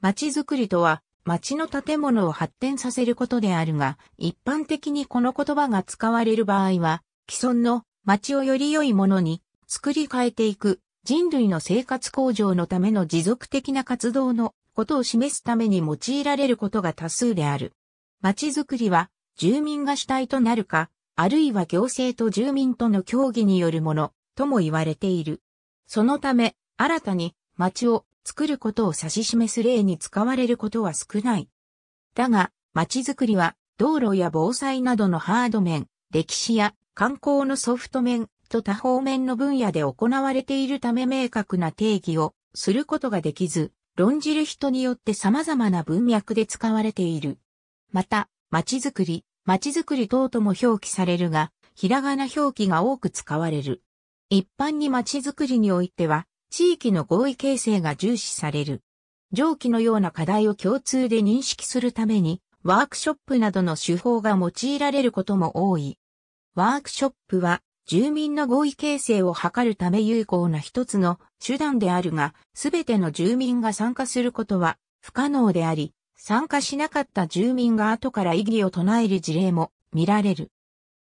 街づくりとは、街の建物を発展させることであるが、一般的にこの言葉が使われる場合は、既存の街をより良いものに作り変えていく人類の生活向上のための持続的な活動のことを示すために用いられることが多数である。街づくりは住民が主体となるか、あるいは行政と住民との協議によるものとも言われている。そのため、新たに街を作ることを指し示す例に使われることは少ない。だが、街づくりは道路や防災などのハード面、歴史や観光のソフト面と多方面の分野で行われているため明確な定義をすることができず、論じる人によって様々な文脈で使われている。また、街づくり、街づくり等とも表記されるが、ひらがな表記が多く使われる。一般に街づくりにおいては、地域の合意形成が重視される。上記のような課題を共通で認識するために、ワークショップなどの手法が用いられることも多い。ワークショップは、住民の合意形成を図るため有効な一つの手段であるが、すべての住民が参加することは不可能であり、参加しなかった住民が後から異議を唱える事例も見られる。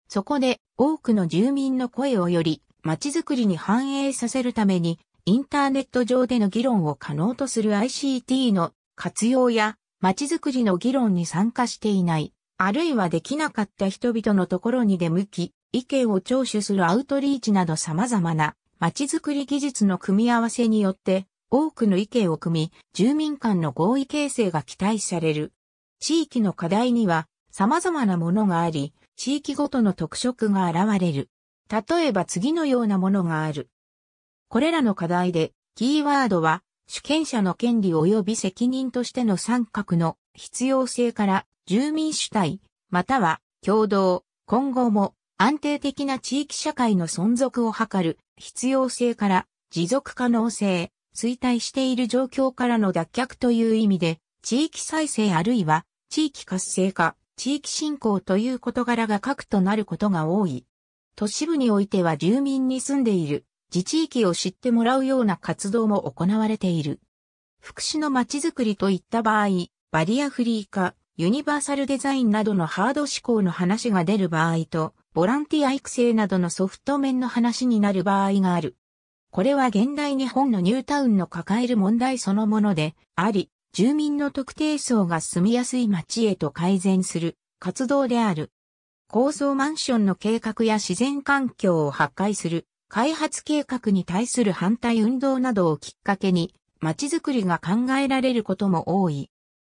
そこで多くの住民の声をより、街づくりに反映させるためにインターネット上での議論を可能とする ICT の活用や、街づくりの議論に参加していない、あるいはできなかった人々のところに出向き、意見を聴取するアウトリーチなど様々な街づくり技術の組み合わせによって多くの意見を組み、住民間の合意形成が期待される。地域の課題には様々なものがあり、地域ごとの特色が現れる。例えば次のようなものがある。これらの課題で、キーワードは、主権者の権利及び責任としての三角の必要性から、住民主体、または共同、今後も安定的な地域社会の存続を図る必要性から持続可能性、衰退している状況からの脱却という意味で、地域再生あるいは地域活性化、地域振興という事柄が核となることが多い。都市部においては住民に住んでいる自治域を知ってもらうような活動も行われている。福祉の街づくりといった場合、バリアフリー化、ユニバーサルデザインなどのハード思考の話が出る場合と、ボランティア育成などのソフト面の話になる場合がある。これは現代日本のニュータウンの抱える問題そのものであり、住民の特定層が住みやすい街へと改善する活動である。高層マンションの計画や自然環境を破壊する開発計画に対する反対運動などをきっかけに、街づくりが考えられることも多い。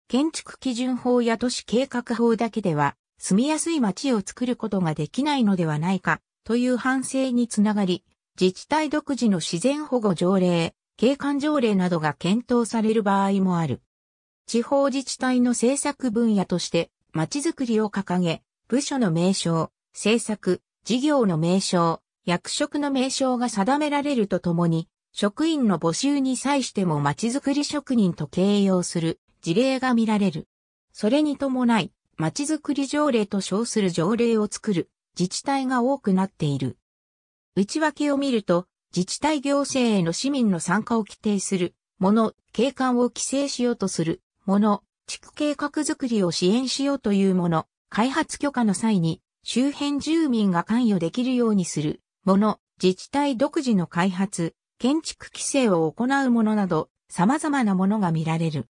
建築基準法や都市計画法だけでは、住みやすい街を作ることができないのではないか、という反省につながり、自治体独自の自然保護条例、景観条例などが検討される場合もある。地方自治体の政策分野として、街づくりを掲げ、部署の名称、政策、事業の名称、役職の名称が定められるとともに、職員の募集に際してもまちづくり職人と形容する事例が見られる。それに伴い、まちづくり条例と称する条例を作る自治体が多くなっている。内訳を見ると、自治体行政への市民の参加を規定するもの、景観を規制しようとするもの、地区計画づくりを支援しようというもの、開発許可の際に周辺住民が関与できるようにするもの、自治体独自の開発、建築規制を行うものなど、様々なものが見られる。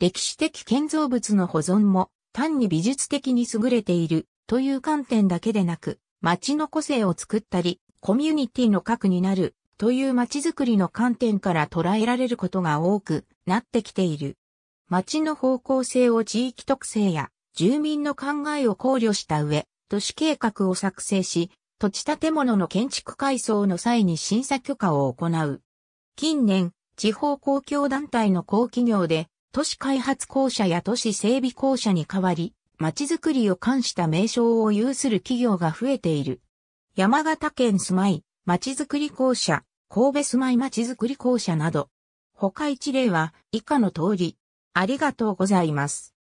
歴史的建造物の保存も、単に美術的に優れている、という観点だけでなく、街の個性を作ったり、コミュニティの核になる、という街づくりの観点から捉えられることが多くなってきている。街の方向性を地域特性や住民の考えを考慮した上、都市計画を作成し、土地建物の建築改装の際に審査許可を行う。近年、地方公共団体の公企業で、都市開発公社や都市整備公社に代わり、街づくりを冠した名称を有する企業が増えている。山形県住まい、街づくり公社、神戸住まい街づくり公社など。他一例は以下の通り。ありがとうございます。